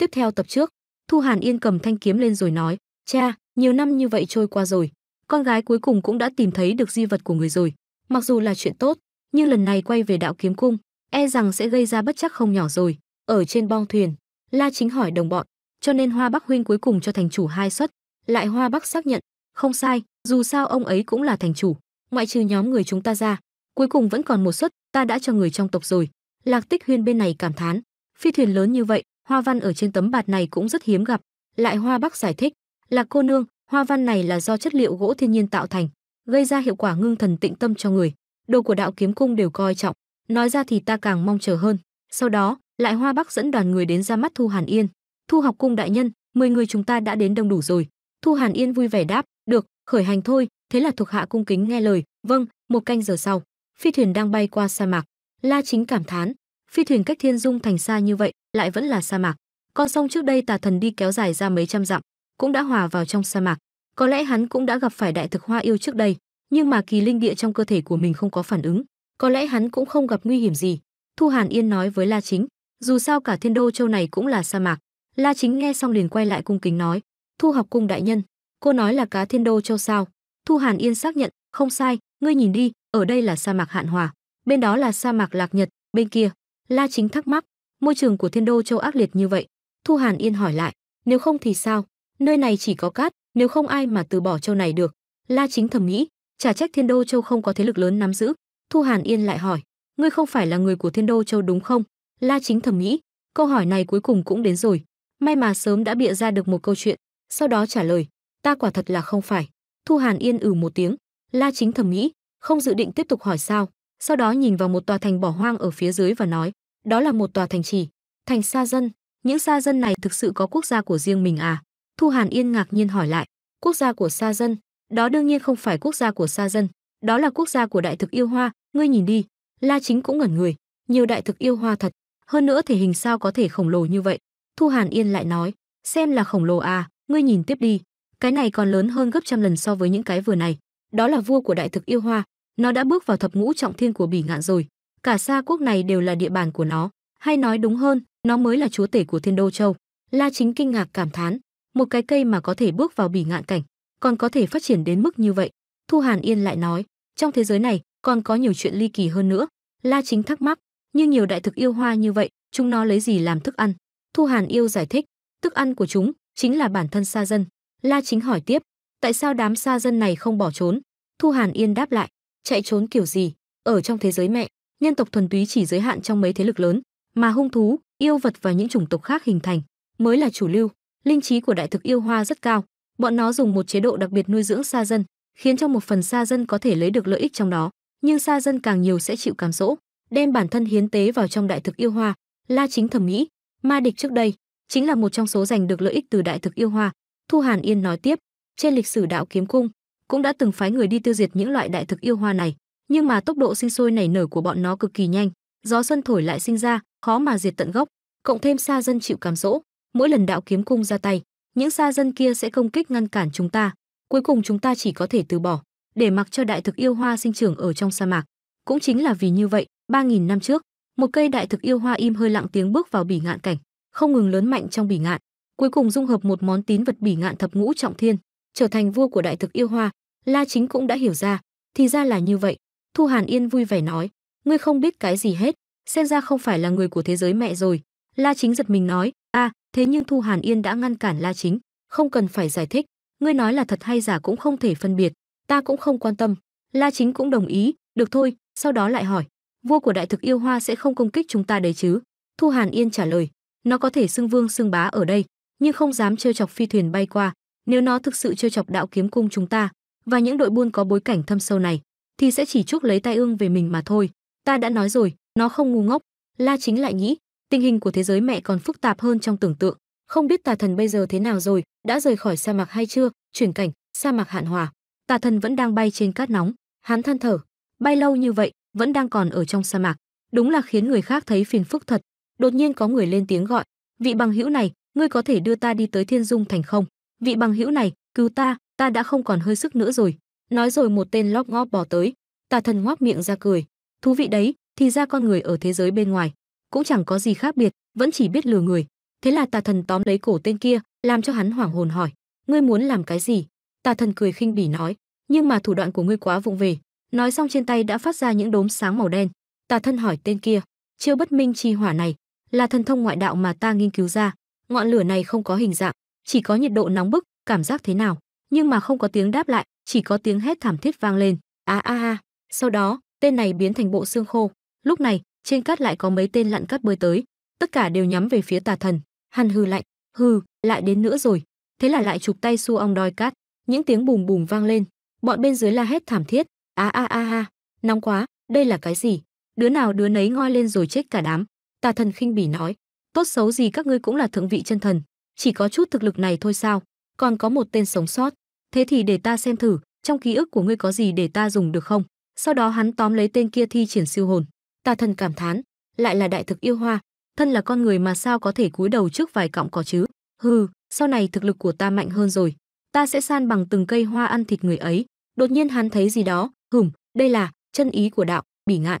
Tiếp theo tập trước, Thu Hàn Yên cầm thanh kiếm lên rồi nói, cha, nhiều năm như vậy trôi qua rồi, con gái cuối cùng cũng đã tìm thấy được di vật của người rồi. Mặc dù là chuyện tốt, nhưng lần này quay về đạo kiếm cung, e rằng sẽ gây ra bất chắc không nhỏ rồi. Ở trên bong thuyền, La Chính hỏi đồng bọn, cho nên Hoa Bắc huynh cuối cùng cho thành chủ hai suất, lại Hoa Bắc xác nhận, không sai, dù sao ông ấy cũng là thành chủ, ngoại trừ nhóm người chúng ta ra, cuối cùng vẫn còn một suất, ta đã cho người trong tộc rồi. Lạc Tích Huyên bên này cảm thán, phi thuyền lớn như vậy, hoa văn ở trên tấm bạt này cũng rất hiếm gặp. Lại Hoa Bắc giải thích, là cô nương, hoa văn này là do chất liệu gỗ thiên nhiên tạo thành, gây ra hiệu quả ngưng thần tịnh tâm cho người. Đồ của đạo kiếm cung đều coi trọng, nói ra thì ta càng mong chờ hơn." Sau đó, Lại Hoa Bắc dẫn đoàn người đến ra mắt Thu Hàn Yên. "Thu học cung đại nhân, mười người chúng ta đã đến đông đủ rồi." Thu Hàn Yên vui vẻ đáp, "Được, khởi hành thôi." Thế là thuộc hạ cung kính nghe lời, "Vâng." Một canh giờ sau, phi thuyền đang bay qua sa mạc, La Chính cảm thán, phi thuyền cách thiên dung thành xa như vậy lại vẫn là sa mạc con sông trước đây tà thần đi kéo dài ra mấy trăm dặm cũng đã hòa vào trong sa mạc có lẽ hắn cũng đã gặp phải đại thực hoa yêu trước đây nhưng mà kỳ linh địa trong cơ thể của mình không có phản ứng có lẽ hắn cũng không gặp nguy hiểm gì thu hàn yên nói với la chính dù sao cả thiên đô châu này cũng là sa mạc la chính nghe xong liền quay lại cung kính nói thu học cung đại nhân cô nói là cá thiên đô châu sao thu hàn yên xác nhận không sai ngươi nhìn đi ở đây là sa mạc hạn hòa bên đó là sa mạc lạc nhật bên kia La Chính thắc mắc, môi trường của Thiên Đô Châu ác liệt như vậy. Thu Hàn Yên hỏi lại, nếu không thì sao? Nơi này chỉ có cát, nếu không ai mà từ bỏ châu này được. La Chính thầm nghĩ, chả trách Thiên Đô Châu không có thế lực lớn nắm giữ. Thu Hàn Yên lại hỏi, ngươi không phải là người của Thiên Đô Châu đúng không? La Chính thầm nghĩ, câu hỏi này cuối cùng cũng đến rồi. May mà sớm đã bịa ra được một câu chuyện, sau đó trả lời, ta quả thật là không phải. Thu Hàn Yên ừ một tiếng, La Chính thầm nghĩ, không dự định tiếp tục hỏi sao, sau đó nhìn vào một tòa thành bỏ hoang ở phía dưới và nói, đó là một tòa thành trì, thành xa dân, những xa dân này thực sự có quốc gia của riêng mình à? Thu Hàn Yên ngạc nhiên hỏi lại, quốc gia của xa dân, đó đương nhiên không phải quốc gia của xa dân, đó là quốc gia của đại thực yêu hoa, ngươi nhìn đi. La Chính cũng ngẩn người, nhiều đại thực yêu hoa thật, hơn nữa thể hình sao có thể khổng lồ như vậy. Thu Hàn Yên lại nói, xem là khổng lồ à, ngươi nhìn tiếp đi, cái này còn lớn hơn gấp trăm lần so với những cái vừa này. Đó là vua của đại thực yêu hoa, nó đã bước vào thập ngũ trọng thiên của bỉ ngạn rồi, cả xa quốc này đều là địa bàn của nó, hay nói đúng hơn, nó mới là chúa tể của Thiên Đô Châu. La Chính kinh ngạc cảm thán, một cái cây mà có thể bước vào bỉ ngạn cảnh, còn có thể phát triển đến mức như vậy. Thu Hàn Yên lại nói, trong thế giới này còn có nhiều chuyện ly kỳ hơn nữa. La Chính thắc mắc, như nhiều đại thực yêu hoa như vậy, chúng nó lấy gì làm thức ăn? Thu Hàn Yêu giải thích, thức ăn của chúng chính là bản thân xa dân. La Chính hỏi tiếp, tại sao đám xa dân này không bỏ trốn? Thu Hàn Yên đáp lại, chạy trốn kiểu gì? Ở trong thế giới mẹ, nhân tộc thuần túy chỉ giới hạn trong mấy thế lực lớn, mà hung thú, yêu vật và những chủng tộc khác hình thành mới là chủ lưu. Linh trí của đại thực yêu hoa rất cao, bọn nó dùng một chế độ đặc biệt nuôi dưỡng sa dân, khiến cho một phần sa dân có thể lấy được lợi ích trong đó, nhưng sa dân càng nhiều sẽ chịu cám dỗ, đem bản thân hiến tế vào trong đại thực yêu hoa. La chính thẩm mỹ, ma địch trước đây chính là một trong số giành được lợi ích từ đại thực yêu hoa. Thu Hàn Yên nói tiếp, trên lịch sử đạo kiếm cung cũng đã từng phái người đi tiêu diệt những loại đại thực yêu hoa này nhưng mà tốc độ sinh sôi nảy nở của bọn nó cực kỳ nhanh, gió xuân thổi lại sinh ra, khó mà diệt tận gốc, cộng thêm xa dân chịu cám dỗ, mỗi lần đạo kiếm cung ra tay, những xa dân kia sẽ công kích ngăn cản chúng ta, cuối cùng chúng ta chỉ có thể từ bỏ, để mặc cho đại thực yêu hoa sinh trưởng ở trong sa mạc. Cũng chính là vì như vậy, ba nghìn năm trước, một cây đại thực yêu hoa im hơi lặng tiếng bước vào bỉ ngạn cảnh, không ngừng lớn mạnh trong bỉ ngạn, cuối cùng dung hợp một món tín vật bỉ ngạn thập ngũ trọng thiên, trở thành vua của đại thực yêu hoa. La Chính cũng đã hiểu ra, thì ra là như vậy, Thu Hàn Yên vui vẻ nói, ngươi không biết cái gì hết, xem ra không phải là người của thế giới mẹ rồi. La Chính giật mình nói, a, à, thế nhưng Thu Hàn Yên đã ngăn cản La Chính, không cần phải giải thích, ngươi nói là thật hay giả cũng không thể phân biệt, ta cũng không quan tâm. La Chính cũng đồng ý, được thôi, sau đó lại hỏi, vua của đại thực yêu hoa sẽ không công kích chúng ta đấy chứ? Thu Hàn Yên trả lời, nó có thể xưng vương xưng bá ở đây, nhưng không dám trêu chọc phi thuyền bay qua, nếu nó thực sự trêu chọc đạo kiếm cung chúng ta và những đội buôn có bối cảnh thâm sâu này, thì sẽ chỉ chuốc lấy tai ương về mình mà thôi. Ta đã nói rồi, nó không ngu ngốc. La Chính lại nghĩ, tình hình của thế giới mẹ còn phức tạp hơn trong tưởng tượng. Không biết tà thần bây giờ thế nào rồi, đã rời khỏi sa mạc hay chưa, chuyển cảnh, sa mạc hạn hòa. Tà thần vẫn đang bay trên cát nóng, hắn than thở, bay lâu như vậy, vẫn đang còn ở trong sa mạc. Đúng là khiến người khác thấy phiền phức thật. Đột nhiên có người lên tiếng gọi, vị bằng hữu này, ngươi có thể đưa ta đi tới Thiên Dung thành không? Vị bằng hữu này, cứu ta, ta đã không còn hơi sức nữa rồi. Nói rồi một tên lóc ngóp bò tới, tà thần ngoác miệng ra cười. Thú vị đấy, thì ra con người ở thế giới bên ngoài. Cũng chẳng có gì khác biệt, vẫn chỉ biết lừa người. Thế là tà thần tóm lấy cổ tên kia, làm cho hắn hoảng hồn hỏi. Ngươi muốn làm cái gì? Tà thần cười khinh bỉ nói. Nhưng mà thủ đoạn của ngươi quá vụng về. Nói xong trên tay đã phát ra những đốm sáng màu đen. Tà thần hỏi tên kia. Chiêu bất minh chi hỏa này là thần thông ngoại đạo mà ta nghiên cứu ra. Ngọn lửa này không có hình dạng, chỉ có nhiệt độ nóng bức, cảm giác thế nào nhưng mà không có tiếng đáp lại chỉ có tiếng hét thảm thiết vang lên a a a sau đó tên này biến thành bộ xương khô lúc này trên cát lại có mấy tên lặn cát bơi tới tất cả đều nhắm về phía tà thần hằn hư lạnh hư lại đến nữa rồi thế là lại chụp tay xu ong đói cát những tiếng bùm bùm vang lên bọn bên dưới la hét thảm thiết a a a a nóng quá đây là cái gì đứa nào đứa nấy ngoi lên rồi chết cả đám tà thần khinh bỉ nói tốt xấu gì các ngươi cũng là thượng vị chân thần chỉ có chút thực lực này thôi sao còn có một tên sống sót thế thì để ta xem thử trong ký ức của ngươi có gì để ta dùng được không sau đó hắn tóm lấy tên kia thi triển siêu hồn ta thần cảm thán lại là đại thực yêu hoa thân là con người mà sao có thể cúi đầu trước vài cọng cỏ chứ hừ sau này thực lực của ta mạnh hơn rồi ta sẽ san bằng từng cây hoa ăn thịt người ấy đột nhiên hắn thấy gì đó hửm đây là chân ý của đạo bỉ ngạn